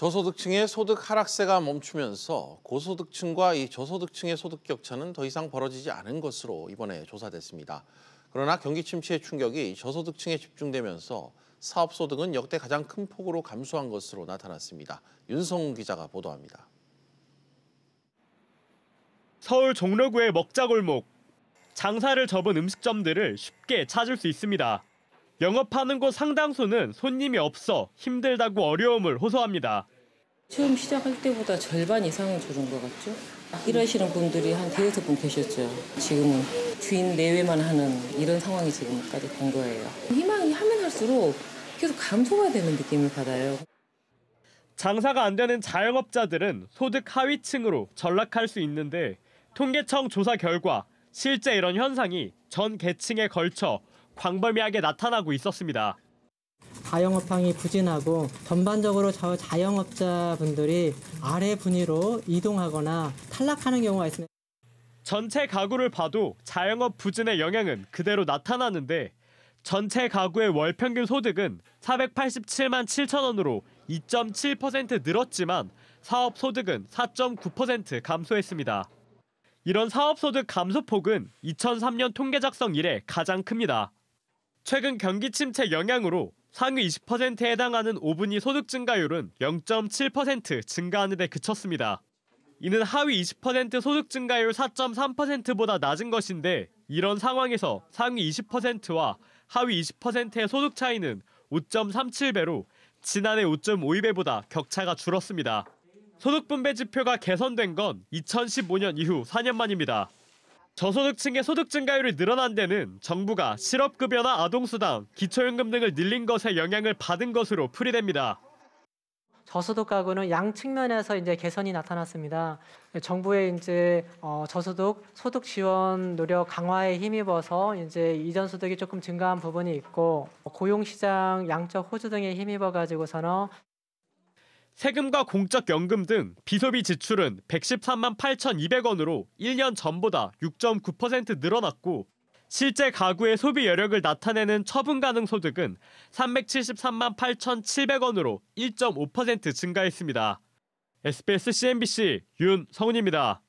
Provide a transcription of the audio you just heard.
저소득층의 소득 하락세가 멈추면서 고소득층과 이 저소득층의 소득 격차는 더 이상 벌어지지 않은 것으로 이번에 조사됐습니다. 그러나 경기 침체의 충격이 저소득층에 집중되면서 사업 소득은 역대 가장 큰 폭으로 감소한 것으로 나타났습니다. 윤성훈 기자가 보도합니다. 서울 종로구의 먹자골목 장사를 접은 음식점들을 쉽게 찾을 수 있습니다. 영업하는 곳 상당수는 손님이 없어 힘들다고 어려움을 호소합니다. 처음 시작할 때보다 절반 이상 줄은 것 같죠? 일하시는 분들이 한 대여섯 분 계셨죠. 지금은 주인 내외만 하는 이런 상황이 지금까지 된 거예요. 희망이 하면 할수록 계속 감소가 되는 느낌을 받아요. 장사가 안 되는 자영업자들은 소득 하위층으로 전락할 수 있는데 통계청 조사 결과 실제 이런 현상이 전 계층에 걸쳐 광범위하게 나타나고 있었습니다. 자영업황이 부진하고 전반적으로 자영업자분들이 아래 분위로 이동하거나 탈락하는 경우가 있습니다. 전체 가구를 봐도 자영업 부진의 영향은 그대로 나타나는데 전체 가구의 월 평균 소득은 487만 7천 원으로 2.7% 늘었지만 사업 소득은 4.9% 감소했습니다. 이런 사업 소득 감소폭은 2003년 통계 작성 이래 가장 큽니다. 최근 경기 침체 영향으로 상위 20%에 해당하는 5분위 소득 증가율은 0.7% 증가하는 데 그쳤습니다. 이는 하위 20% 소득 증가율 4.3%보다 낮은 것인데 이런 상황에서 상위 20%와 하위 20%의 소득 차이는 5.37배로 지난해 5.52배보다 격차가 줄었습니다. 소득 분배 지표가 개선된 건 2015년 이후 4년 만입니다. 저소득층의 소득 증가율이 늘어난 데는 정부가 실업급여나 아동수당, 기초연금 등을 늘린 것에 영향을 받은 것으로 풀이됩니다. 저소득 가구는 양 측면에서 이제 개선이 나타났습니다. 정부의 이제 어, 저소득 소득 지원 노력 강화에 힘입어서 이제 이전 소득이 조금 증가한 부분이 있고 고용 시장 양적 호주 등에 힘입어 가지고서는 세금과 공적연금 등 비소비 지출은 113만 8,200원으로 1년 전보다 6.9% 늘어났고 실제 가구의 소비 여력을 나타내는 처분 가능 소득은 373만 8,700원으로 1.5% 증가했습니다. SBS CNBC 윤성훈입니다.